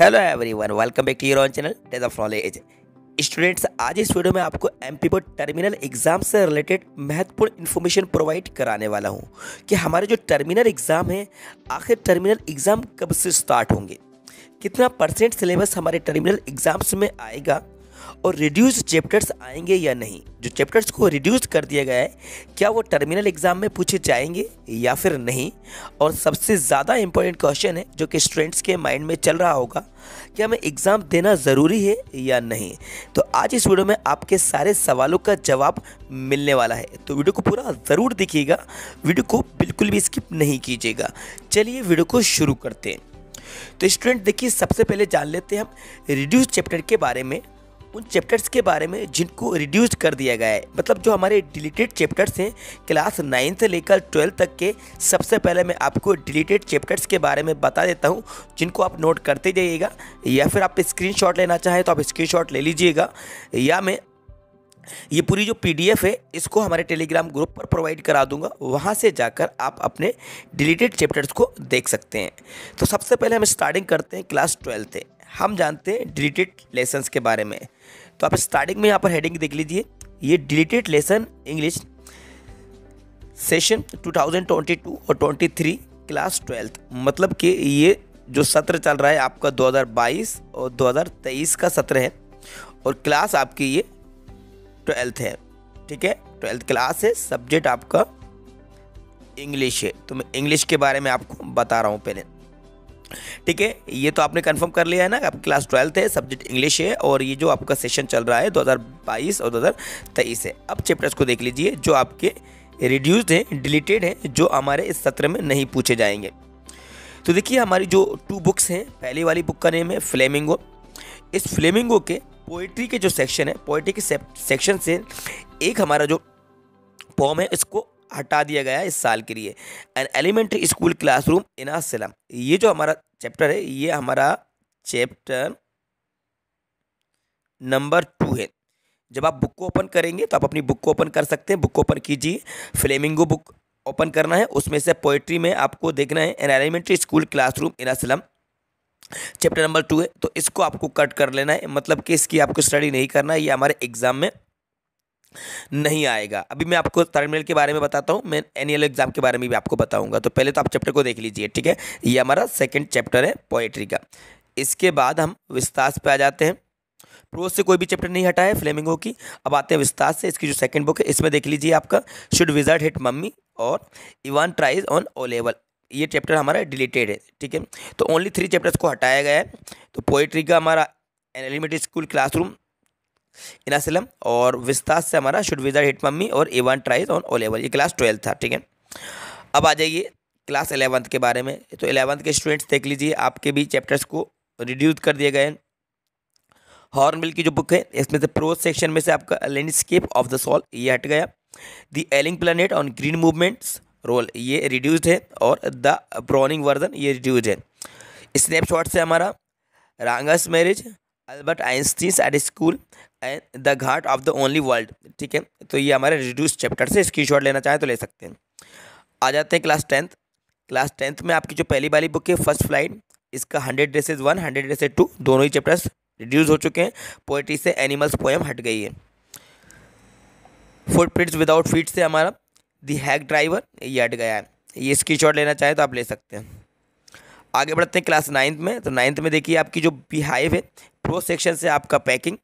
Hello everyone welcome back to your own channel टेज of knowledge students आज इस video में आपको एम पी टर्मिनल एग्ज़ाम से रिलेटेड महत्वपूर्ण इन्फॉर्मेशन प्रोवाइड कराने वाला हूँ कि हमारे जो टर्मिनल एग्ज़ाम है आखिर टर्मिनल एग्ज़ाम कब से स्टार्ट होंगे कितना परसेंट सिलेबस हमारे टर्मिनल एग्ज़ाम्स में आएगा और रिड्यूस चैप्टर्स आएंगे या नहीं जो चैप्टर्स को रिड्यूस कर दिया गया है क्या वो टर्मिनल एग्जाम में पूछे जाएंगे या फिर नहीं और सबसे ज़्यादा इंपॉर्टेंट क्वेश्चन है जो कि स्टूडेंट्स के माइंड में चल रहा होगा कि हमें एग्ज़ाम देना ज़रूरी है या नहीं तो आज इस वीडियो में आपके सारे सवालों का जवाब मिलने वाला है तो वीडियो को पूरा ज़रूर देखिएगा वीडियो को बिल्कुल भी स्किप नहीं कीजिएगा चलिए वीडियो को शुरू करते हैं तो स्टूडेंट देखिए सबसे पहले जान लेते हैं हम रिड्यूस चैप्टर के बारे में उन चैप्टर्स के बारे में जिनको रिड्यूस कर दिया गया है मतलब जो हमारे डिलीटेड चैप्टर्स हैं क्लास नाइन्थ से लेकर ट्वेल्थ तक के सबसे पहले मैं आपको डिलीटेड चैप्टर्स के बारे में बता देता हूँ जिनको आप नोट करते जाइएगा या फिर आप स्क्रीन लेना चाहें तो आप स्क्रीन ले लीजिएगा या मैं ये पूरी जो पीडीएफ है इसको हमारे टेलीग्राम ग्रुप पर प्रोवाइड करा दूंगा वहाँ से जाकर आप अपने डिलीटेड चैप्टर्स को देख सकते हैं तो सबसे पहले हम स्टार्टिंग करते हैं क्लास ट्वेल्थ है हम जानते हैं डिलीटेड लेसन के बारे में तो आप स्टार्टिंग में यहाँ पर हेडिंग देख लीजिए ये डिलीटेड लेसन इंग्लिश सेशन 2022 और 23 क्लास ट्वेल्थ मतलब कि ये जो सत्र चल रहा है आपका 2022 और 2023 का सत्र है और क्लास आपकी ये ट्वेल्थ है ठीक है ट्वेल्थ क्लास है सब्जेक्ट आपका इंग्लिश है तो मैं इंग्लिश के बारे में आपको बता रहा हूँ पहले ठीक है ये तो आपने कंफर्म कर लिया है ना आपकी क्लास ट्वेल्थ है सब्जेक्ट इंग्लिश है और ये जो आपका सेशन चल रहा है 2022 और 2023 है अब चैप्टर्स को देख लीजिए जो आपके रिड्यूस्ड हैं डिलीटेड हैं जो हमारे इस सत्र में नहीं पूछे जाएंगे तो देखिए हमारी जो टू बुक्स हैं पहली वाली बुक का नेम है फ्लेमिंगो इस फ्लेमिंगो के पोइट्री के जो सेक्शन है पोइट्री के सेक्शन से एक हमारा जो पॉम है इसको हटा दिया गया है इस साल के लिए an elementary school classroom in a slum ये जो हमारा चैप्टर है ये हमारा चैप्टर नंबर टू है जब आप बुक को ओपन करेंगे तो आप अपनी बुक को ओपन कर सकते हैं बुक को ओपन कीजिए फ्लेमिंगो बुक ओपन करना है उसमें से पोइट्री में आपको देखना है an elementary school classroom in a slum chapter number two है तो इसको आपको कट कर लेना है मतलब कि इसकी आपको स्टडी नहीं करना है ये हमारे एग्ज़ाम में नहीं आएगा अभी मैं आपको टर्मिनल के बारे में बताता हूँ मैं एनुअल एग्जाम के बारे में भी आपको बताऊंगा तो पहले तो आप चैप्टर को देख लीजिए ठीक है ये हमारा सेकेंड चैप्टर है पोएट्री का इसके बाद हम विस्तार पर आ जाते हैं प्रोज से कोई भी चैप्टर नहीं हटा है फ्लेमिंगो की अब आते हैं विस्तार से इसकी जो सेकंड बुक है इसमें देख लीजिए आपका शुड विजर्ड हिट मम्मी और Evan tries on O level ये चैप्टर हमारा डिलीटेड है ठीक है तो ओनली थ्री चैप्टर्स को हटाया गया है तो पोइट्री का हमारा एलिमेंट्री स्कूल क्लासरूम असलम और विस्तार से हमारा शुड विजर हिट मम्मी और एवन ट्राइज ऑन ओ ये क्लास ट्वेल्थ था ठीक है अब आ जाइए क्लास एलेवंथ के बारे में तो एलेवंथ के स्टूडेंट्स देख लीजिए आपके भी चैप्टर्स को रिड्यूस कर दिए गए हॉर्नबिल की जो बुक है इसमें से प्रो सेक्शन में से आपका लैंडस्केप ऑफ द सॉल ये हट गया the ailing planet on green movements role ये रिड्यूस्ड है और द ब्रॉनिंग वर्जन ये रिड्यूज है स्नैपशॉट से हमारा Ranga's marriage Albert Einstein at school and the ghat of the only world ठीक है तो ये हमारे रिड्यूस चैप्टर से स्क्रीन शॉट लेना चाहें तो ले सकते हैं आ जाते हैं क्लास टेंथ क्लास टेंथ में आपकी जो पहली वाली बुक है फर्स्ट फ्लाइट इसका hundred dresses one hundred dresses two दोनों ही चैप्टर्स रिड्यूस हो चुके हैं पोइट्री से एनिमल्स पोएम हट गई है फुट प्रिट्स विदाउट फीट से हमारा दी हैक ड्राइवर ये हट गया है ये स्क्रीन शॉट लेना चाहें तो आप ले सकते हैं आगे बढ़ते हैं क्लास नाइन्थ में तो नाइन्थ में देखिए आपकी जो बिहाइव है प्रो सेक्शन से आपका packing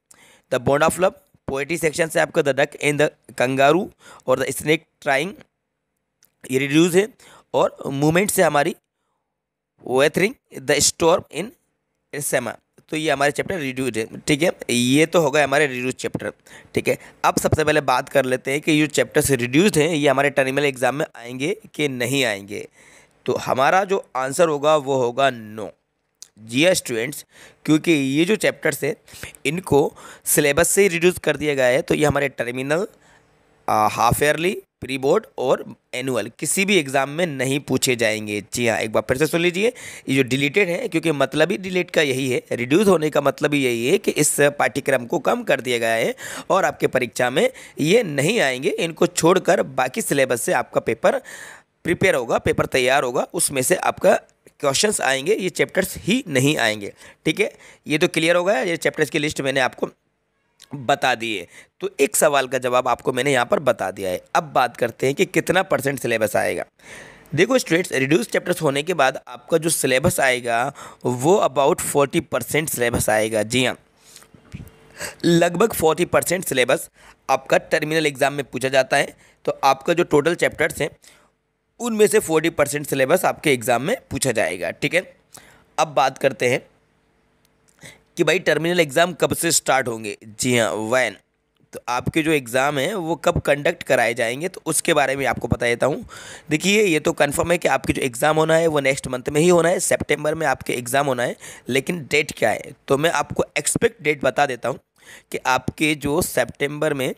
the bond of love poetry section से आपका the duck in the kangaroo और द स्नेक ट्राइंग ये रिड्यूज है और मूवमेंट से हमारी वेथरिंग द स्टोर इन सेमा तो ये हमारे चैप्टर रिड्यूज है ठीक है ये तो हो गए हमारे रिड्यूज चैप्टर ठीक है अब सबसे पहले बात कर लेते हैं कि ये चैप्टर्स रिड्यूज हैं ये हमारे टर्मिनल एग्ज़ाम में आएंगे कि नहीं आएंगे तो हमारा जो आंसर होगा वो होगा नो no. जी स्टूडेंट्स क्योंकि ये जो चैप्टर्स है इनको सिलेबस से ही रिड्यूस कर दिया गया है तो ये हमारे terminal half yearly pre board और एनुअल किसी भी एग्ज़ाम में नहीं पूछे जाएंगे जी हाँ एक बार फिर से सुन लीजिए ये जो डिलीटेड है क्योंकि मतलब ही डिलीट का यही है रिड्यूस होने का मतलब ही यही है कि इस पाठ्यक्रम को कम कर दिया गया है और आपके परीक्षा में ये नहीं आएंगे इनको छोड़कर बाकी सिलेबस से आपका पेपर प्रिपेयर होगा पेपर तैयार होगा उसमें से आपका क्वेश्चंस आएंगे ये चैप्टर्स ही नहीं आएंगे ठीक है ये तो क्लियर हो गया ये चैप्टर्स की लिस्ट मैंने आपको बता दिए तो एक सवाल का जवाब आपको मैंने यहाँ पर बता दिया है अब बात करते हैं कि कितना परसेंट सिलेबस आएगा देखो स्टूडेंट्स रिड्यूस चैप्टर्स होने के बाद आपका जो सिलेबस आएगा वो अबाउट फोर्टी परसेंट सिलेबस आएगा जी हाँ लगभग फोर्टी परसेंट सिलेबस आपका टर्मिनल एग्ज़ाम में पूछा जाता है तो आपका जो टोटल चैप्टर्स हैं उनमें से फोर्टी परसेंट सिलेबस आपके एग्ज़ाम में पूछा जाएगा ठीक है अब बात करते हैं कि भाई टर्मिनल एग्ज़ाम कब से स्टार्ट होंगे जी हाँ वैन तो आपके जो एग्ज़ाम हैं वो कब कंडक्ट कराए जाएंगे तो उसके बारे में आपको बता देता हूँ देखिए ये तो कंफर्म है कि आपके जो एग्ज़ाम होना है वो नेक्स्ट मंथ में ही होना है सितंबर में आपके एग्ज़ाम होना है लेकिन डेट क्या है तो मैं आपको एक्सपेक्ट डेट बता देता हूँ कि आपके जो सेप्टेम्बर में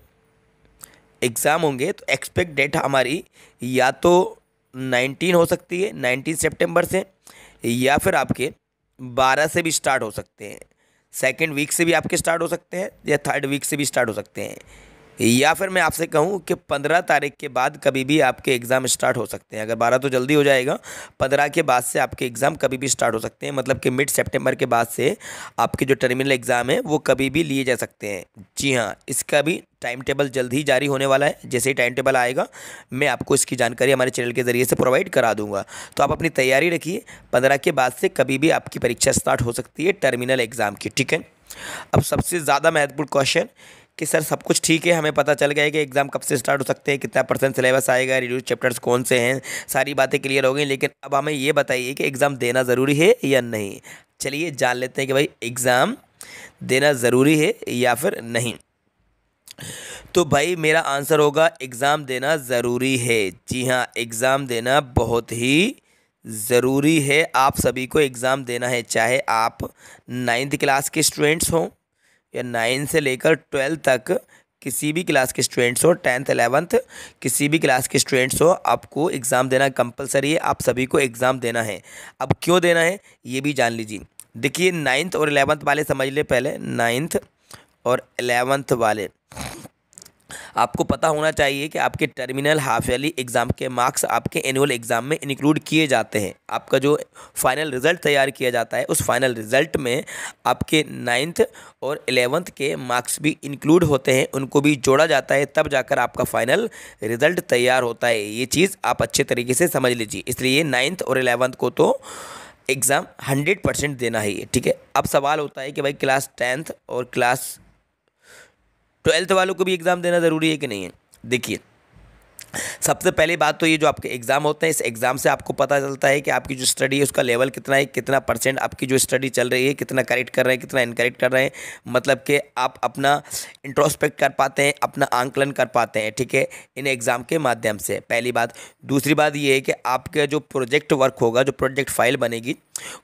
एग्ज़ाम होंगे तो एक्सपेक्ट डेट हमारी या तो नाइनटीन हो सकती है नाइनटीन सितंबर से या फिर आपके बारह से भी स्टार्ट हो सकते हैं सेकेंड वीक से भी आपके स्टार्ट हो सकते हैं या थर्ड वीक से भी स्टार्ट हो सकते हैं या फिर मैं आपसे कहूँ कि पंद्रह तारीख के बाद कभी भी आपके एग्ज़ाम स्टार्ट हो सकते हैं अगर बारह तो जल्दी हो जाएगा पंद्रह के बाद से आपके एग्ज़ाम कभी भी स्टार्ट हो सकते हैं मतलब कि मिड सेप्टेम्बर के बाद से आपके जो टर्मिनल एग्ज़ाम है वो कभी भी लिए जा सकते हैं जी हाँ इसका भी टाइम टेबल जल्द ही जारी होने वाला है जैसे ही टाइम टेबल आएगा मैं आपको इसकी जानकारी हमारे चैनल के ज़रिए से प्रोवाइड करा दूंगा तो आप अपनी तैयारी रखिए पंद्रह के बाद से कभी भी आपकी परीक्षा स्टार्ट हो सकती है टर्मिनल एग्ज़ाम की ठीक है अब सबसे ज़्यादा महत्वपूर्ण क्वेश्चन कि सर सब कुछ ठीक है हमें पता चल गया है कि एग्ज़ाम कब से स्टार्ट हो सकते हैं कितना परसेंट सिलेबस आएगा रिड्यूस चैप्टर्स कौन से हैं सारी बातें क्लियर हो गई लेकिन अब हमें ये बताइए कि एग्ज़ाम देना ज़रूरी है या नहीं चलिए जान लेते हैं कि भाई एग्ज़ाम देना ज़रूरी है या फिर नहीं तो भाई मेरा आंसर होगा एग्ज़ाम देना ज़रूरी है जी हाँ एग्ज़ाम देना बहुत ही ज़रूरी है आप सभी को एग्ज़ाम देना है चाहे आप नाइन्थ क्लास के स्टूडेंट्स हों या नाइन से लेकर ट्वेल्थ तक किसी भी क्लास के स्टूडेंट्स हो टेंथ एलेवंथ किसी भी क्लास के स्टूडेंट्स हो आपको एग्ज़ाम देना कंपलसरी है आप सभी को एग्ज़ाम देना है अब क्यों देना है ये भी जान लीजिए देखिए नाइन्थ और एलेवंथ वाले समझ ले पहले नाइन्थ और एलेवंथ वाले आपको पता होना चाहिए कि आपके टर्मिनल हाफ ईयरली एग्ज़ाम के मार्क्स आपके एनुअल एग्ज़ाम में इंक्लूड किए जाते हैं आपका जो फाइनल रिज़ल्ट तैयार किया जाता है उस फाइनल रिज़ल्ट में आपके नाइन्थ और एलेवंथ के मार्क्स भी इंक्लूड होते हैं उनको भी जोड़ा जाता है तब जाकर आपका फाइनल रिज़ल्ट तैयार होता है ये चीज़ आप अच्छे तरीके से समझ लीजिए इसलिए नाइन्थ और एलेवंथ को तो एग्ज़ाम हंड्रेड परसेंट देना है ठीक है अब सवाल होता है कि भाई क्लास टेंथ और क्लास ट्वेल्थ वालों को भी एग्ज़ाम देना ज़रूरी है कि नहीं है देखिए सबसे पहली बात तो ये जो आपके एग्ज़ाम होते हैं इस एग्ज़ाम से आपको पता चलता है कि आपकी जो स्टडी है उसका लेवल कितना है कितना परसेंट आपकी जो स्टडी चल रही है कितना करेक्ट कर रहे हैं कितना इनकरेक्ट कर रहे हैं मतलब कि आप अपना इंट्रोस्पेक्ट कर पाते हैं अपना आंकलन कर पाते हैं ठीक है इन एग्ज़ाम के माध्यम से पहली बात दूसरी बात ये है कि आपका जो प्रोजेक्ट वर्क होगा जो प्रोजेक्ट फाइल बनेगी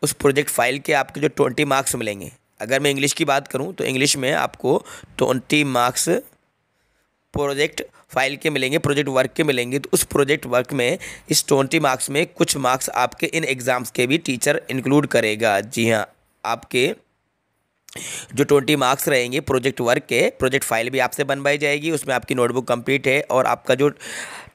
उस प्रोजेक्ट फाइल के आपके जो ट्वेंटी मार्क्स मिलेंगे अगर मैं इंग्लिश की बात करूँ तो इंग्लिश में आपको ट्वेंटी मार्क्स प्रोजेक्ट फाइल के मिलेंगे प्रोजेक्ट वर्क के मिलेंगे तो उस प्रोजेक्ट वर्क में इस ट्वेंटी मार्क्स में कुछ मार्क्स आपके इन एग्ज़ाम्स के भी टीचर इंक्लूड करेगा जी हाँ आपके जो ट्वेंटी मार्क्स रहेंगे प्रोजेक्ट वर्क के प्रोजेक्ट फाइल भी आपसे बनवाई जाएगी उसमें आपकी नोटबुक कंप्लीट है और आपका जो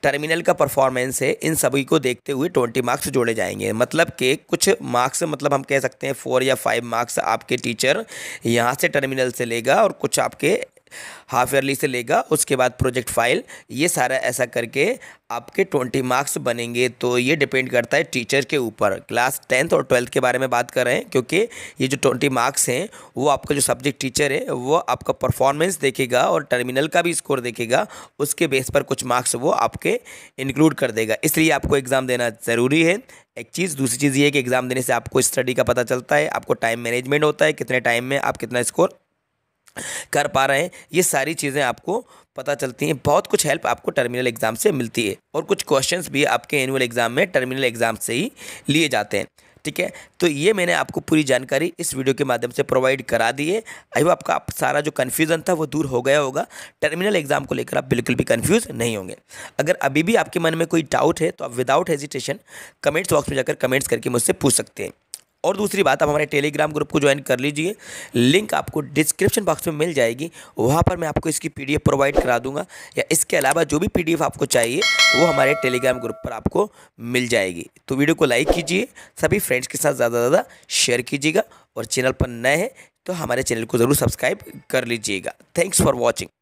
टर्मिनल का परफॉर्मेंस है इन सभी को देखते हुए ट्वेंटी मार्क्स जोड़े जाएंगे मतलब कि कुछ मार्क्स मतलब हम कह सकते हैं फोर या फाइव मार्क्स आपके टीचर यहाँ से टर्मिनल से लेगा और कुछ आपके हाफ ईयरली से लेगा उसके बाद प्रोजेक्ट फाइल ये सारा ऐसा करके आपके ट्वेंटी मार्क्स बनेंगे तो ये डिपेंड करता है टीचर के ऊपर क्लास टेंथ और ट्वेल्थ के बारे में बात कर रहे हैं क्योंकि ये जो ट्वेंटी मार्क्स हैं वो आपका जो सब्जेक्ट टीचर है वो आपका परफॉर्मेंस देखेगा और टर्मिनल का भी स्कोर देखेगा उसके बेस पर कुछ मार्क्स वो आपके इंक्लूड कर देगा इसलिए आपको एग्ज़ाम देना ज़रूरी है एक चीज़ दूसरी चीज़ ये है कि एग्ज़ाम देने से आपको स्टडी का पता चलता है आपको टाइम मैनेजमेंट होता है कितने टाइम में आप कितना स्कोर कर पा रहे हैं ये सारी चीज़ें आपको पता चलती हैं बहुत कुछ हेल्प आपको टर्मिनल एग्ज़ाम से मिलती है और कुछ क्वेश्चंस भी आपके एनुअल एग्ज़ाम में टर्मिनल एग्ज़ाम से ही लिए जाते हैं ठीक है तो ये मैंने आपको पूरी जानकारी इस वीडियो के माध्यम से प्रोवाइड करा दी है आई वो आपका आप सारा जो कन्फ्यूज़न था वो दूर हो गया होगा टर्मिनल एग्जाम को लेकर आप बिल्कुल भी कन्फ्यूज़ नहीं होंगे अगर अभी भी आपके मन में कोई डाउट है तो आप विदाउट हेजिटेशन कमेंट्स बॉक्स में जाकर कमेंट्स करके मुझसे पूछ सकते हैं और दूसरी बात आप हमारे टेलीग्राम ग्रुप को ज्वाइन कर लीजिए लिंक आपको डिस्क्रिप्शन बॉक्स में मिल जाएगी वहाँ पर मैं आपको इसकी पीडीएफ प्रोवाइड करा दूंगा या इसके अलावा जो भी पीडीएफ आपको चाहिए वो हमारे टेलीग्राम ग्रुप पर आपको मिल जाएगी तो वीडियो को लाइक कीजिए सभी फ्रेंड्स के साथ ज़्यादा से ज़्यादा शेयर कीजिएगा और चैनल पर नए हैं तो हमारे चैनल को ज़रूर सब्सक्राइब कर लीजिएगा थैंक्स फॉर वॉचिंग